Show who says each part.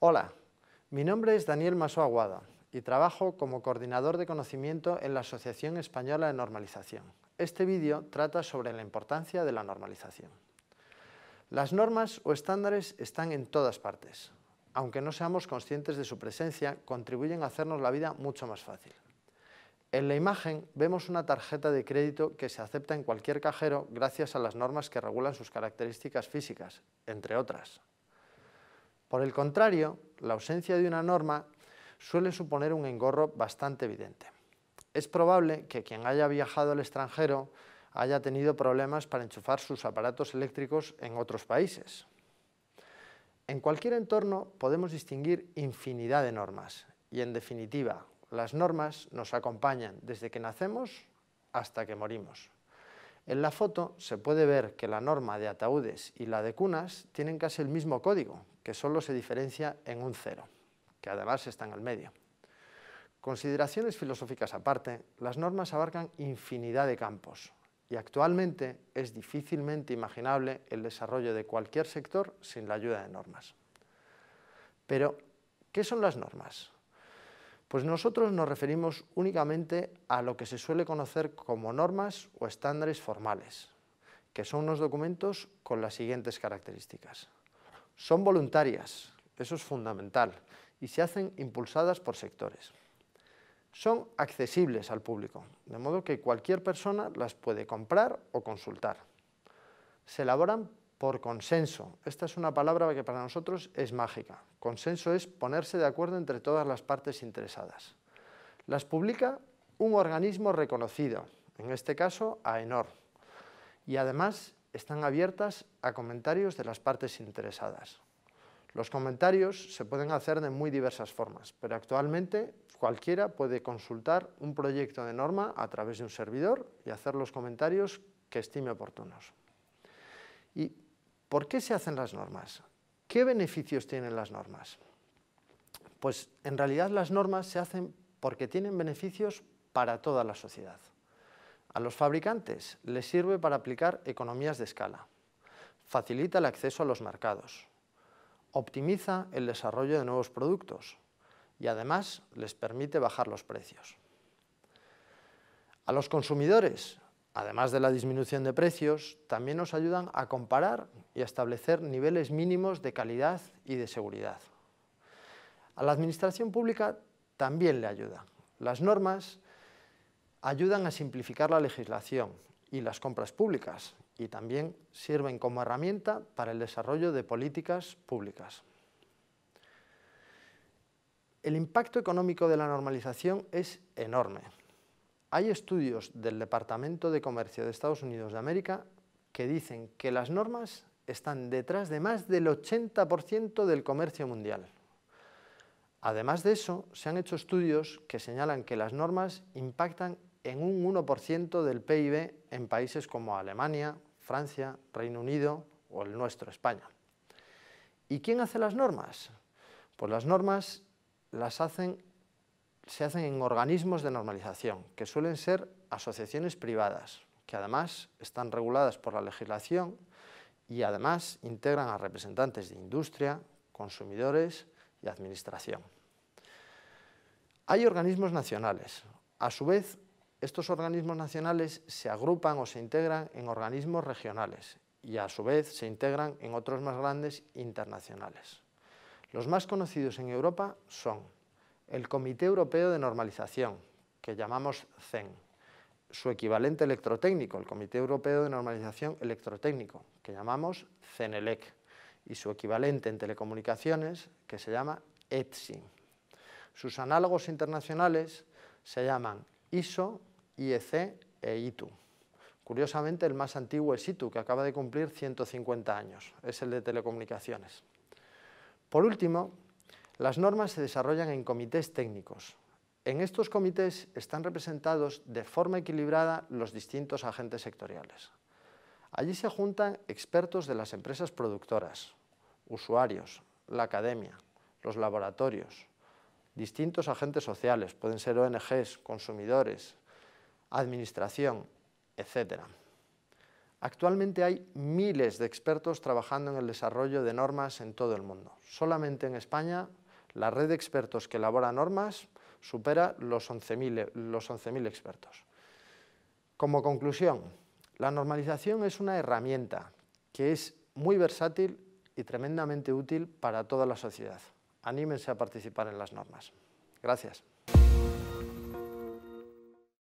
Speaker 1: Hola, mi nombre es Daniel Maso Aguada y trabajo como coordinador de conocimiento en la Asociación Española de Normalización. Este vídeo trata sobre la importancia de la normalización. Las normas o estándares están en todas partes. Aunque no seamos conscientes de su presencia, contribuyen a hacernos la vida mucho más fácil. En la imagen vemos una tarjeta de crédito que se acepta en cualquier cajero gracias a las normas que regulan sus características físicas, entre otras. Por el contrario, la ausencia de una norma suele suponer un engorro bastante evidente. Es probable que quien haya viajado al extranjero haya tenido problemas para enchufar sus aparatos eléctricos en otros países. En cualquier entorno podemos distinguir infinidad de normas y, en definitiva, las normas nos acompañan desde que nacemos hasta que morimos. En la foto se puede ver que la norma de ataúdes y la de cunas tienen casi el mismo código, que solo se diferencia en un cero, que además está en el medio. Consideraciones filosóficas aparte, las normas abarcan infinidad de campos y actualmente es difícilmente imaginable el desarrollo de cualquier sector sin la ayuda de normas. Pero, ¿qué son las normas? Pues nosotros nos referimos únicamente a lo que se suele conocer como normas o estándares formales, que son unos documentos con las siguientes características. Son voluntarias, eso es fundamental, y se hacen impulsadas por sectores. Son accesibles al público, de modo que cualquier persona las puede comprar o consultar. Se elaboran por consenso. Esta es una palabra que para nosotros es mágica. Consenso es ponerse de acuerdo entre todas las partes interesadas. Las publica un organismo reconocido, en este caso AENOR, y además están abiertas a comentarios de las partes interesadas. Los comentarios se pueden hacer de muy diversas formas, pero actualmente cualquiera puede consultar un proyecto de norma a través de un servidor y hacer los comentarios que estime oportunos. Y ¿Por qué se hacen las normas? ¿Qué beneficios tienen las normas? Pues en realidad las normas se hacen porque tienen beneficios para toda la sociedad. A los fabricantes les sirve para aplicar economías de escala, facilita el acceso a los mercados, optimiza el desarrollo de nuevos productos y además les permite bajar los precios. A los consumidores además de la disminución de precios, también nos ayudan a comparar y a establecer niveles mínimos de calidad y de seguridad. A la administración pública también le ayuda. Las normas ayudan a simplificar la legislación y las compras públicas y también sirven como herramienta para el desarrollo de políticas públicas. El impacto económico de la normalización es enorme hay estudios del Departamento de Comercio de Estados Unidos de América que dicen que las normas están detrás de más del 80% del comercio mundial. Además de eso, se han hecho estudios que señalan que las normas impactan en un 1% del PIB en países como Alemania, Francia, Reino Unido o el nuestro, España. ¿Y quién hace las normas? Pues las normas las hacen se hacen en organismos de normalización, que suelen ser asociaciones privadas, que además están reguladas por la legislación y además integran a representantes de industria, consumidores y administración. Hay organismos nacionales. A su vez, estos organismos nacionales se agrupan o se integran en organismos regionales y a su vez se integran en otros más grandes internacionales. Los más conocidos en Europa son el Comité Europeo de Normalización, que llamamos CEN, su equivalente electrotécnico, el Comité Europeo de Normalización Electrotécnico, que llamamos CENELEC, y su equivalente en telecomunicaciones, que se llama ETSI. Sus análogos internacionales se llaman ISO, IEC e ITU. Curiosamente, el más antiguo es ITU, que acaba de cumplir 150 años, es el de telecomunicaciones. Por último, las normas se desarrollan en comités técnicos. En estos comités están representados de forma equilibrada los distintos agentes sectoriales. Allí se juntan expertos de las empresas productoras, usuarios, la academia, los laboratorios, distintos agentes sociales, pueden ser ONGs, consumidores, administración, etc. Actualmente hay miles de expertos trabajando en el desarrollo de normas en todo el mundo. Solamente en España la red de expertos que elabora normas supera los 11.000 expertos. Como conclusión, la normalización es una herramienta que es muy versátil y tremendamente útil para toda la sociedad. Anímense a participar en las normas. Gracias.